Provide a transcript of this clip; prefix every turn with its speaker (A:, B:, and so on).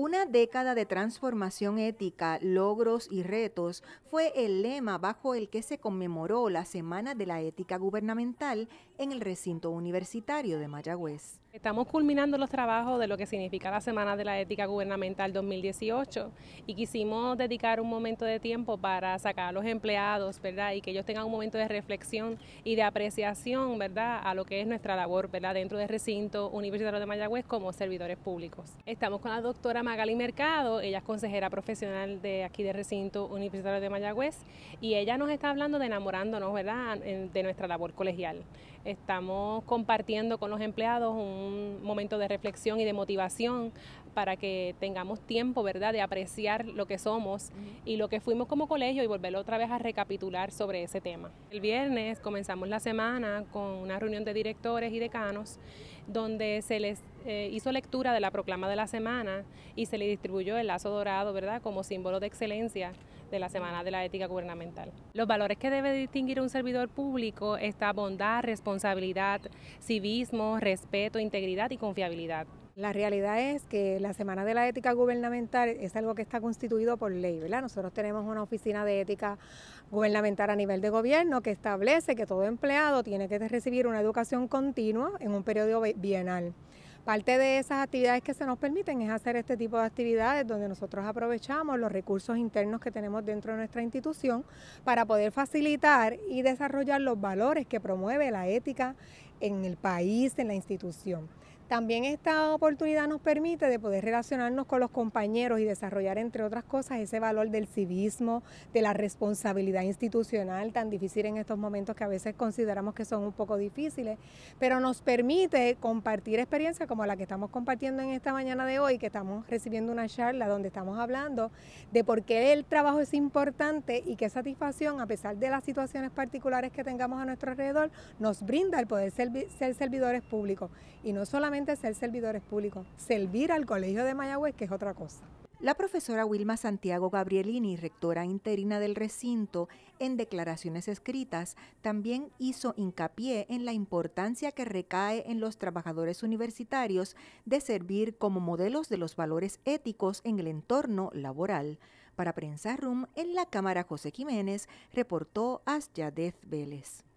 A: Una década de transformación ética, logros y retos fue el lema bajo el que se conmemoró la Semana de la Ética Gubernamental en el recinto universitario de Mayagüez.
B: Estamos culminando los trabajos de lo que significa la Semana de la Ética Gubernamental 2018 y quisimos dedicar un momento de tiempo para sacar a los empleados, ¿verdad? Y que ellos tengan un momento de reflexión y de apreciación, ¿verdad? A lo que es nuestra labor, ¿verdad? Dentro del recinto universitario de Mayagüez como servidores públicos. Estamos con la doctora Magali Mercado, ella es consejera profesional de aquí del recinto universitario de Mayagüez y ella nos está hablando de enamorándonos, ¿verdad? De nuestra labor colegial. Estamos compartiendo con los empleados un un momento de reflexión y de motivación para que tengamos tiempo, ¿verdad?, de apreciar lo que somos y lo que fuimos como colegio y volver otra vez a recapitular sobre ese tema. El viernes comenzamos la semana con una reunión de directores y decanos donde se les eh, hizo lectura de la proclama de la semana y se le distribuyó el lazo dorado, ¿verdad?, como símbolo de excelencia de la Semana de la Ética Gubernamental. Los valores que debe distinguir un servidor público está bondad, responsabilidad, civismo, respeto, integridad y confiabilidad. La
C: realidad es que la Semana de la Ética Gubernamental es algo que está constituido por ley, ¿verdad? Nosotros tenemos una oficina de ética gubernamental a nivel de gobierno que establece que todo empleado tiene que recibir una educación continua en un periodo bienal. Parte de esas actividades que se nos permiten es hacer este tipo de actividades donde nosotros aprovechamos los recursos internos que tenemos dentro de nuestra institución para poder facilitar y desarrollar los valores que promueve la ética en el país, en la institución. También esta oportunidad nos permite de poder relacionarnos con los compañeros y desarrollar, entre otras cosas, ese valor del civismo, de la responsabilidad institucional tan difícil en estos momentos que a veces consideramos que son un poco difíciles, pero nos permite compartir experiencias como la que estamos compartiendo en esta mañana de hoy, que estamos recibiendo una charla donde estamos hablando de por qué el trabajo es importante y qué satisfacción, a pesar de las situaciones particulares que tengamos a nuestro alrededor, nos brinda el poder ser, ser servidores públicos. Y no solamente ser servidores públicos,
A: servir al Colegio de Mayagüez, que es otra cosa. La profesora Wilma Santiago Gabrielini, rectora interina del recinto, en declaraciones escritas también hizo hincapié en la importancia que recae en los trabajadores universitarios de servir como modelos de los valores éticos en el entorno laboral. Para Prensa Room, en la Cámara José Jiménez, reportó Asyadez Vélez.